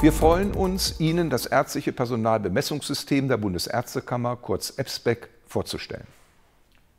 Wir freuen uns, Ihnen das ärztliche Personalbemessungssystem der Bundesärztekammer, kurz EBSBEC, vorzustellen.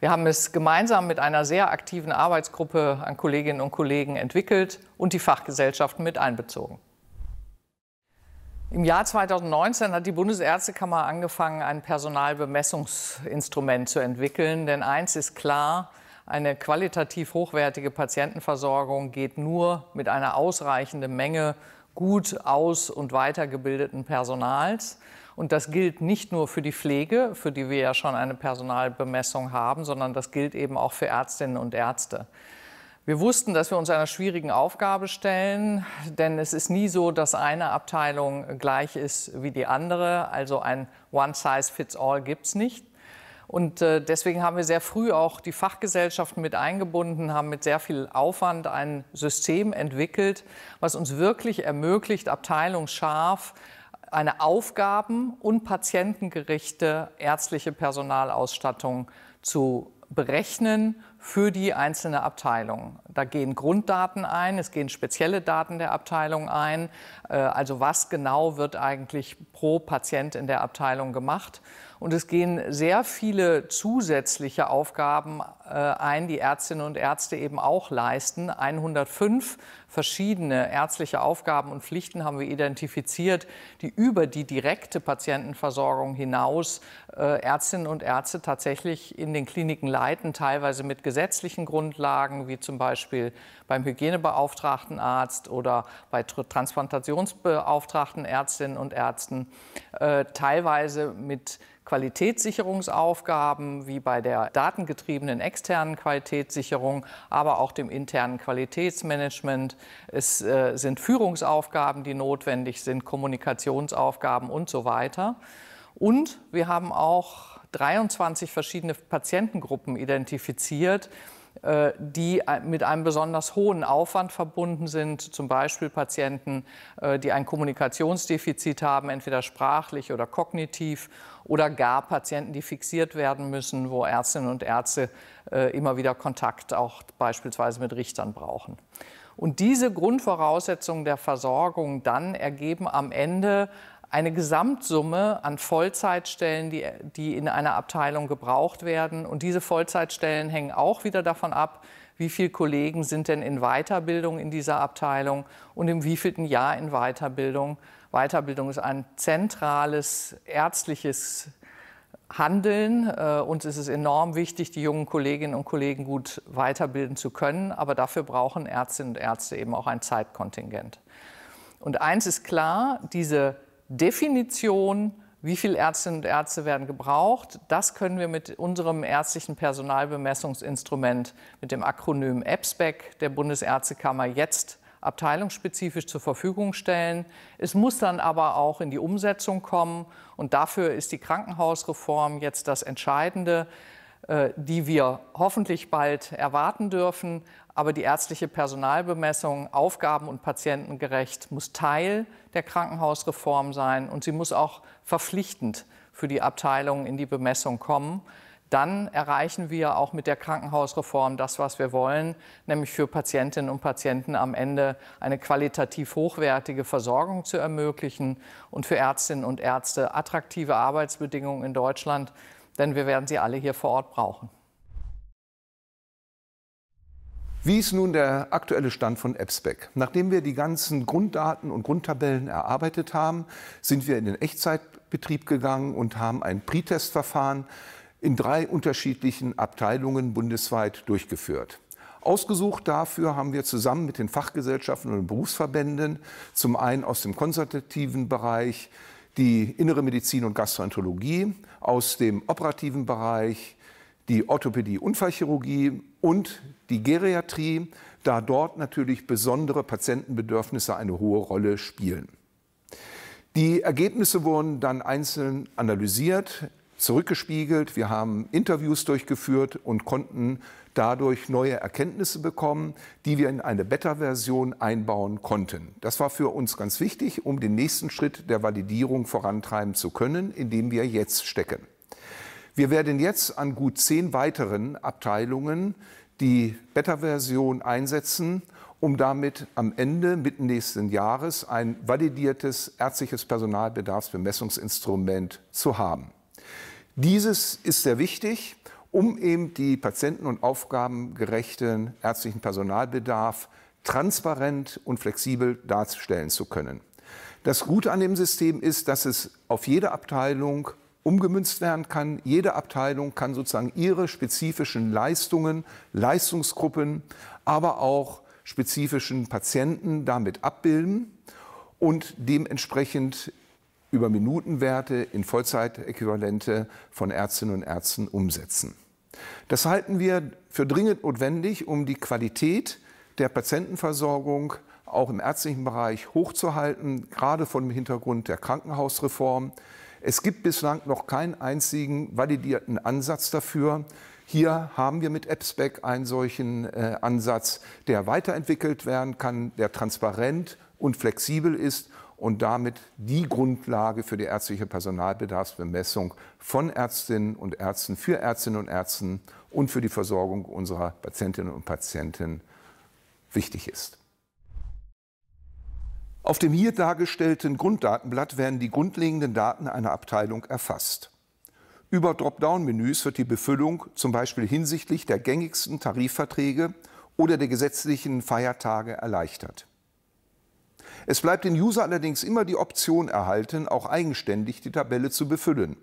Wir haben es gemeinsam mit einer sehr aktiven Arbeitsgruppe an Kolleginnen und Kollegen entwickelt und die Fachgesellschaften mit einbezogen. Im Jahr 2019 hat die Bundesärztekammer angefangen, ein Personalbemessungsinstrument zu entwickeln. Denn eins ist klar, eine qualitativ hochwertige Patientenversorgung geht nur mit einer ausreichenden Menge gut aus- und weitergebildeten Personals. Und das gilt nicht nur für die Pflege, für die wir ja schon eine Personalbemessung haben, sondern das gilt eben auch für Ärztinnen und Ärzte. Wir wussten, dass wir uns einer schwierigen Aufgabe stellen, denn es ist nie so, dass eine Abteilung gleich ist wie die andere. Also ein One-Size-Fits-All gibt es nicht. Und äh, deswegen haben wir sehr früh auch die Fachgesellschaften mit eingebunden, haben mit sehr viel Aufwand ein System entwickelt, was uns wirklich ermöglicht, abteilungsscharf äh, eine aufgaben- und patientengerechte ärztliche Personalausstattung zu berechnen für die einzelne Abteilung. Da gehen Grunddaten ein, es gehen spezielle Daten der Abteilung ein, äh, also was genau wird eigentlich pro Patient in der Abteilung gemacht. Und es gehen sehr viele zusätzliche Aufgaben äh, ein, die Ärztinnen und Ärzte eben auch leisten. 105 verschiedene ärztliche Aufgaben und Pflichten haben wir identifiziert, die über die direkte Patientenversorgung hinaus äh, Ärztinnen und Ärzte tatsächlich in den Kliniken leiten, teilweise mit gesetzlichen Grundlagen, wie zum Beispiel beim Hygienebeauftragten Arzt oder bei transplantationsbeauftragten Ärztinnen und Ärzten, äh, teilweise mit Qualitätssicherungsaufgaben wie bei der datengetriebenen externen Qualitätssicherung, aber auch dem internen Qualitätsmanagement. Es äh, sind Führungsaufgaben, die notwendig sind, Kommunikationsaufgaben und so weiter. Und wir haben auch 23 verschiedene Patientengruppen identifiziert, äh, die äh, mit einem besonders hohen Aufwand verbunden sind, zum Beispiel Patienten, äh, die ein Kommunikationsdefizit haben, entweder sprachlich oder kognitiv, oder gar Patienten, die fixiert werden müssen, wo Ärztinnen und Ärzte immer wieder Kontakt auch beispielsweise mit Richtern brauchen. Und diese Grundvoraussetzungen der Versorgung dann ergeben am Ende eine Gesamtsumme an Vollzeitstellen, die, die in einer Abteilung gebraucht werden. Und diese Vollzeitstellen hängen auch wieder davon ab, wie viele Kollegen sind denn in Weiterbildung in dieser Abteilung und im wievielten Jahr in Weiterbildung. Weiterbildung ist ein zentrales ärztliches Handeln. Äh, Uns ist es enorm wichtig, die jungen Kolleginnen und Kollegen gut weiterbilden zu können. Aber dafür brauchen Ärztinnen und Ärzte eben auch ein Zeitkontingent. Und eins ist klar, diese Definition, wie viele Ärztinnen und Ärzte werden gebraucht, das können wir mit unserem ärztlichen Personalbemessungsinstrument, mit dem Akronym EPSPEC der Bundesärztekammer jetzt abteilungsspezifisch zur Verfügung stellen. Es muss dann aber auch in die Umsetzung kommen. Und dafür ist die Krankenhausreform jetzt das Entscheidende. Äh, die wir hoffentlich bald erwarten dürfen. Aber die ärztliche Personalbemessung, aufgaben- und patientengerecht, muss Teil der Krankenhausreform sein und sie muss auch verpflichtend für die Abteilungen in die Bemessung kommen. Dann erreichen wir auch mit der Krankenhausreform das, was wir wollen, nämlich für Patientinnen und Patienten am Ende eine qualitativ hochwertige Versorgung zu ermöglichen und für Ärztinnen und Ärzte attraktive Arbeitsbedingungen in Deutschland denn wir werden sie alle hier vor Ort brauchen. Wie ist nun der aktuelle Stand von EBSPEC? Nachdem wir die ganzen Grunddaten und Grundtabellen erarbeitet haben, sind wir in den Echtzeitbetrieb gegangen und haben ein Pre-Test-Verfahren in drei unterschiedlichen Abteilungen bundesweit durchgeführt. Ausgesucht dafür haben wir zusammen mit den Fachgesellschaften und Berufsverbänden, zum einen aus dem konservativen Bereich, die Innere Medizin und Gastroenterologie, aus dem operativen Bereich die Orthopädie, Unfallchirurgie und die Geriatrie, da dort natürlich besondere Patientenbedürfnisse eine hohe Rolle spielen. Die Ergebnisse wurden dann einzeln analysiert, zurückgespiegelt, wir haben Interviews durchgeführt und konnten dadurch neue Erkenntnisse bekommen, die wir in eine Beta-Version einbauen konnten. Das war für uns ganz wichtig, um den nächsten Schritt der Validierung vorantreiben zu können, in dem wir jetzt stecken. Wir werden jetzt an gut zehn weiteren Abteilungen die Beta-Version einsetzen, um damit am Ende mitten nächsten Jahres ein validiertes ärztliches Personalbedarfsbemessungsinstrument zu haben. Dieses ist sehr wichtig, um eben die patienten- und aufgabengerechten ärztlichen Personalbedarf transparent und flexibel darstellen zu können. Das Gute an dem System ist, dass es auf jede Abteilung umgemünzt werden kann. Jede Abteilung kann sozusagen ihre spezifischen Leistungen, Leistungsgruppen, aber auch spezifischen Patienten damit abbilden. Und dementsprechend über Minutenwerte in Vollzeitäquivalente von Ärztinnen und Ärzten umsetzen. Das halten wir für dringend notwendig, um die Qualität der Patientenversorgung auch im ärztlichen Bereich hochzuhalten, gerade vor dem Hintergrund der Krankenhausreform. Es gibt bislang noch keinen einzigen validierten Ansatz dafür. Hier haben wir mit EBSPEC einen solchen äh, Ansatz, der weiterentwickelt werden kann, der transparent und flexibel ist und damit die Grundlage für die ärztliche Personalbedarfsbemessung von Ärztinnen und Ärzten, für Ärztinnen und Ärzten und für die Versorgung unserer Patientinnen und Patienten wichtig ist. Auf dem hier dargestellten Grunddatenblatt werden die grundlegenden Daten einer Abteilung erfasst. Über Dropdown-Menüs wird die Befüllung zum Beispiel hinsichtlich der gängigsten Tarifverträge oder der gesetzlichen Feiertage erleichtert. Es bleibt den User allerdings immer die Option erhalten, auch eigenständig die Tabelle zu befüllen.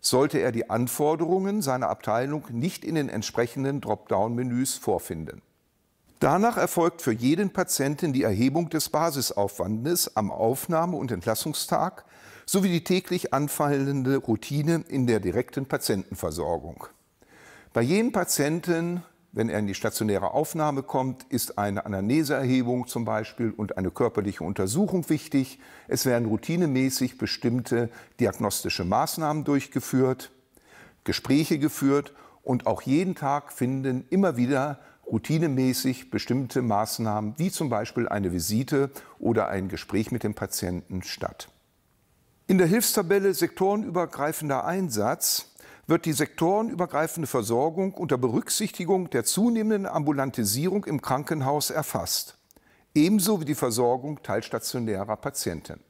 Sollte er die Anforderungen seiner Abteilung nicht in den entsprechenden Dropdown-Menüs vorfinden. Danach erfolgt für jeden Patienten die Erhebung des Basisaufwandes am Aufnahme- und Entlassungstag sowie die täglich anfallende Routine in der direkten Patientenversorgung. Bei jedem Patienten wenn er in die stationäre Aufnahme kommt, ist eine Anamneseerhebung zum Beispiel und eine körperliche Untersuchung wichtig. Es werden routinemäßig bestimmte diagnostische Maßnahmen durchgeführt, Gespräche geführt und auch jeden Tag finden immer wieder routinemäßig bestimmte Maßnahmen, wie zum Beispiel eine Visite oder ein Gespräch mit dem Patienten statt. In der Hilfstabelle sektorenübergreifender Einsatz wird die sektorenübergreifende Versorgung unter Berücksichtigung der zunehmenden Ambulantisierung im Krankenhaus erfasst, ebenso wie die Versorgung teilstationärer Patienten.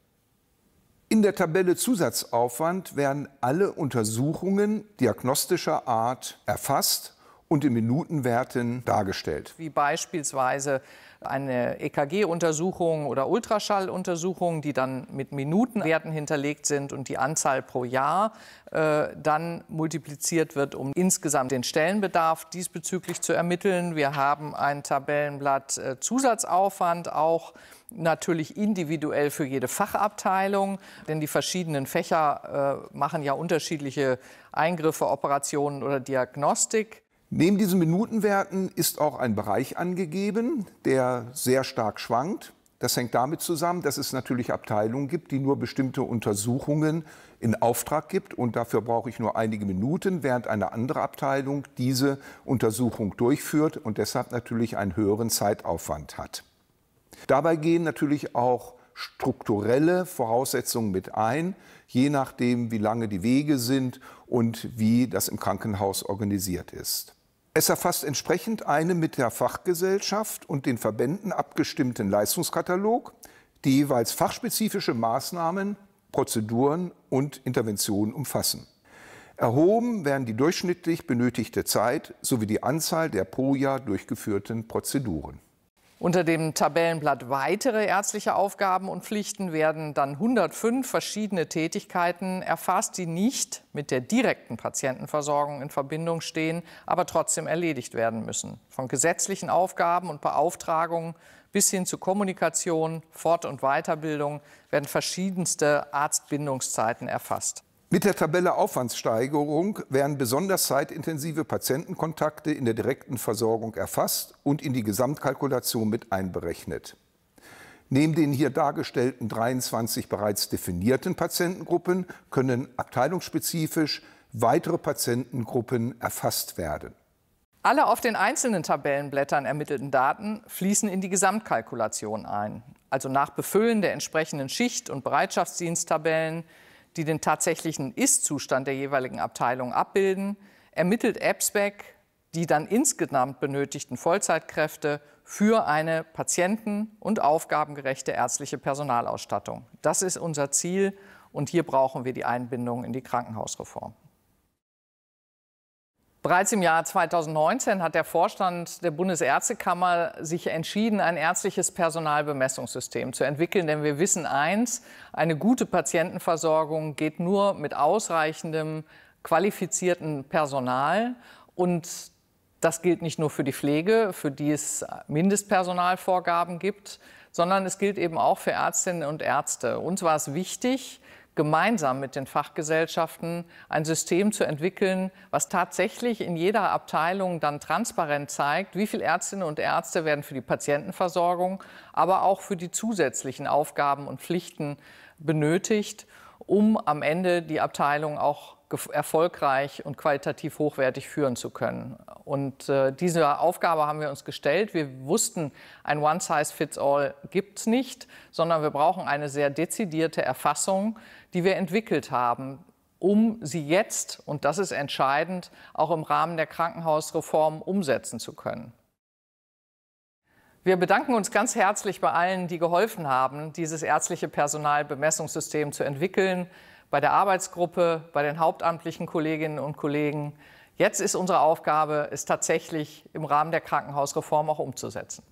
In der Tabelle Zusatzaufwand werden alle Untersuchungen diagnostischer Art erfasst und in Minutenwerten dargestellt. Wie beispielsweise eine EKG-Untersuchung oder Ultraschalluntersuchung, die dann mit Minutenwerten hinterlegt sind und die Anzahl pro Jahr äh, dann multipliziert wird, um insgesamt den Stellenbedarf diesbezüglich zu ermitteln. Wir haben ein Tabellenblatt äh, Zusatzaufwand auch natürlich individuell für jede Fachabteilung, denn die verschiedenen Fächer äh, machen ja unterschiedliche Eingriffe, Operationen oder Diagnostik. Neben diesen Minutenwerten ist auch ein Bereich angegeben, der sehr stark schwankt. Das hängt damit zusammen, dass es natürlich Abteilungen gibt, die nur bestimmte Untersuchungen in Auftrag gibt und dafür brauche ich nur einige Minuten, während eine andere Abteilung diese Untersuchung durchführt und deshalb natürlich einen höheren Zeitaufwand hat. Dabei gehen natürlich auch strukturelle Voraussetzungen mit ein, je nachdem, wie lange die Wege sind und wie das im Krankenhaus organisiert ist. Es erfasst entsprechend einen mit der Fachgesellschaft und den Verbänden abgestimmten Leistungskatalog, die jeweils fachspezifische Maßnahmen, Prozeduren und Interventionen umfassen. Erhoben werden die durchschnittlich benötigte Zeit sowie die Anzahl der pro Jahr durchgeführten Prozeduren. Unter dem Tabellenblatt weitere ärztliche Aufgaben und Pflichten werden dann 105 verschiedene Tätigkeiten erfasst, die nicht mit der direkten Patientenversorgung in Verbindung stehen, aber trotzdem erledigt werden müssen. Von gesetzlichen Aufgaben und Beauftragungen bis hin zu Kommunikation, Fort- und Weiterbildung werden verschiedenste Arztbindungszeiten erfasst. Mit der Tabelle Aufwandssteigerung werden besonders zeitintensive Patientenkontakte in der direkten Versorgung erfasst und in die Gesamtkalkulation mit einberechnet. Neben den hier dargestellten 23 bereits definierten Patientengruppen können abteilungsspezifisch weitere Patientengruppen erfasst werden. Alle auf den einzelnen Tabellenblättern ermittelten Daten fließen in die Gesamtkalkulation ein, also nach Befüllen der entsprechenden Schicht- und Bereitschaftsdiensttabellen die den tatsächlichen Ist-Zustand der jeweiligen Abteilung abbilden, ermittelt AppSpec die dann insgesamt benötigten Vollzeitkräfte für eine patienten- und aufgabengerechte ärztliche Personalausstattung. Das ist unser Ziel und hier brauchen wir die Einbindung in die Krankenhausreform. Bereits im Jahr 2019 hat der Vorstand der Bundesärztekammer sich entschieden, ein ärztliches Personalbemessungssystem zu entwickeln. Denn wir wissen eins, eine gute Patientenversorgung geht nur mit ausreichendem, qualifizierten Personal. Und das gilt nicht nur für die Pflege, für die es Mindestpersonalvorgaben gibt, sondern es gilt eben auch für Ärztinnen und Ärzte. Uns war es wichtig, gemeinsam mit den Fachgesellschaften ein System zu entwickeln, was tatsächlich in jeder Abteilung dann transparent zeigt, wie viele Ärztinnen und Ärzte werden für die Patientenversorgung, aber auch für die zusätzlichen Aufgaben und Pflichten benötigt, um am Ende die Abteilung auch erfolgreich und qualitativ hochwertig führen zu können. Und äh, diese Aufgabe haben wir uns gestellt. Wir wussten, ein One-Size-Fits-All gibt es nicht, sondern wir brauchen eine sehr dezidierte Erfassung, die wir entwickelt haben, um sie jetzt, und das ist entscheidend, auch im Rahmen der Krankenhausreform umsetzen zu können. Wir bedanken uns ganz herzlich bei allen, die geholfen haben, dieses ärztliche Personalbemessungssystem zu entwickeln bei der Arbeitsgruppe, bei den hauptamtlichen Kolleginnen und Kollegen. Jetzt ist unsere Aufgabe, es tatsächlich im Rahmen der Krankenhausreform auch umzusetzen.